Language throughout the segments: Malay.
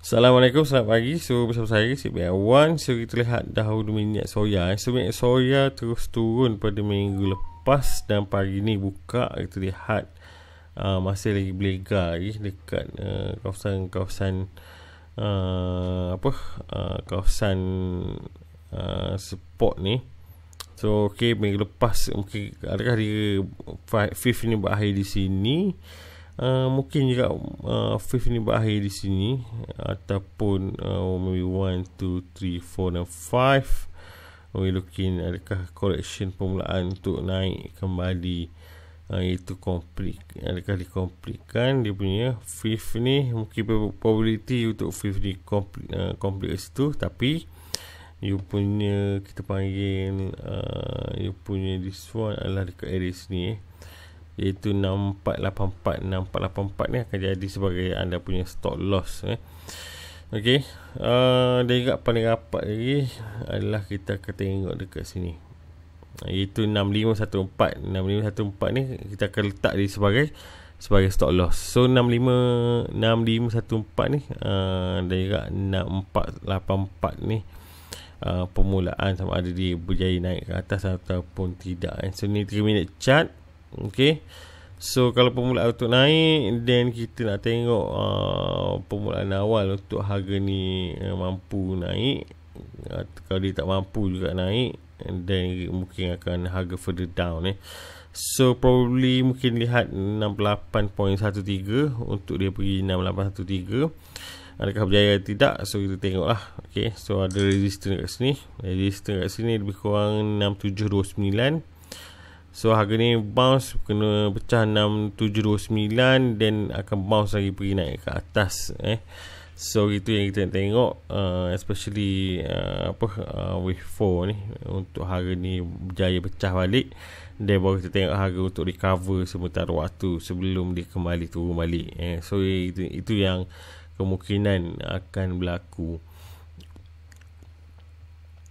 Assalamualaikum, selamat pagi. So, bersama saya, Sip Awan. So, kita lihat dahulu minyak soya. Eh. So, minyak soya terus turun pada minggu lepas dan pagi ni buka. Kita lihat uh, masih lagi berlega lagi dekat kawasan-kawasan uh, uh, apa? Uh, kawasan uh, support ni. So, okay, minggu lepas mungkin adakah dia fifth ni berakhir di sini? Uh, mungkin juga uh, Fifth ni berakhir di sini Ataupun uh, Maybe 1, 2, 3, 4 dan 5 We looking Adakah correction permulaan Untuk naik kembali uh, Itu complete Adakah dikomplikan Dia punya Fifth ni Mungkin probability Untuk Fifth ni Complete, uh, complete situ Tapi You punya Kita panggil uh, You punya this one Adalah dekat area sini eh iaitu 6484 6484 ni akan jadi sebagai anda punya stop loss eh. Okey. Uh, dan juga paling rapat lagi adalah kita akan tengok dekat sini. Iaitu 6514 6514 ni kita akan letak dia sebagai sebagai stop loss. So 65 6514 ni uh, dan juga 6484 ni Uh, permulaan sama ada dia berjaya naik ke atas ataupun tidak eh. so ni 3 minit chart Okey. So kalau permulaan untuk naik then kita nak tengok uh, permulaan awal untuk harga ni uh, mampu naik uh, kalau dia tak mampu juga naik then mungkin akan harga further down eh. So probably mungkin lihat 68.13 untuk dia pergi 6813. Adakah berjaya atau tidak? So kita tengoklah. Okey, so ada resistance kat sini. Resistance kat sini lebih kurang 6729. So harga ni bounce kena pecah 6729 then akan bounce lagi pergi naik ke atas eh. So itu yang kita tengok uh, especially uh, apa uh, wave 4 ni untuk harga ni berjaya pecah balik dia baru kita tengok harga untuk recover sementara waktu sebelum dia kembali turun balik eh. So itu itu yang kemungkinan akan berlaku.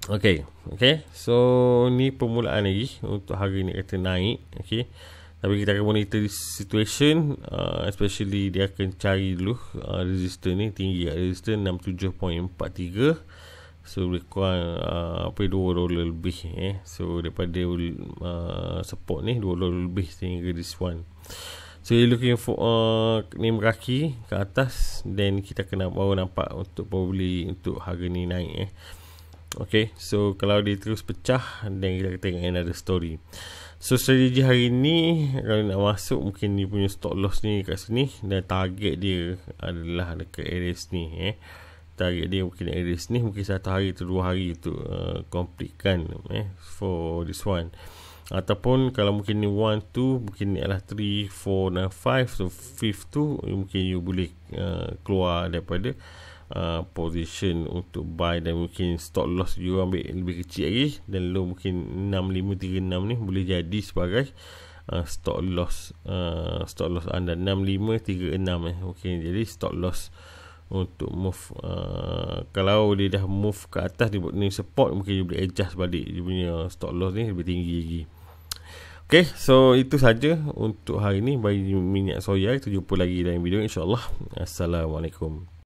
Okay, okay. So ni permulaan lagi untuk hari ni kata naik. Okay. Tapi kita akan monitor situation uh, Especially dia akan cari dulu uh, Resistor ni tinggi Resistor 67.43 So lebih kurang uh, apa, 2 dolar lebih eh. So daripada uh, support ni 2 dolar lebih sehingga this one So you looking for uh, Name kaki ke atas Then kita kena baru nampak untuk probably Untuk harga ni naik eh. Okay, so kalau dia terus pecah Then kita kata dengan another story So strategi hari ni Kalau nak masuk mungkin dia punya stop loss ni kat sini Dan target dia adalah dekat area sini eh target dia mungkin area sini mungkin satu hari atau dua hari tu uh, komplikkan eh for this one ataupun kalau mungkin ni 1 2 mungkin ni adalah 3 4 dan 5 so fifth tu mungkin you boleh uh, keluar daripada uh, Uh, position untuk buy dan mungkin stop loss you ambil lebih kecil lagi dan low mungkin 6536 ni boleh jadi sebagai uh, stop loss uh, stop loss anda 6536 eh okay jadi stop loss untuk move uh, kalau dia dah move ke atas dia ni support mungkin dia boleh adjust balik dia punya stop loss ni lebih tinggi lagi Okay, so itu saja untuk hari ini bagi minyak soya. Kita jumpa lagi dalam video insyaAllah. Assalamualaikum.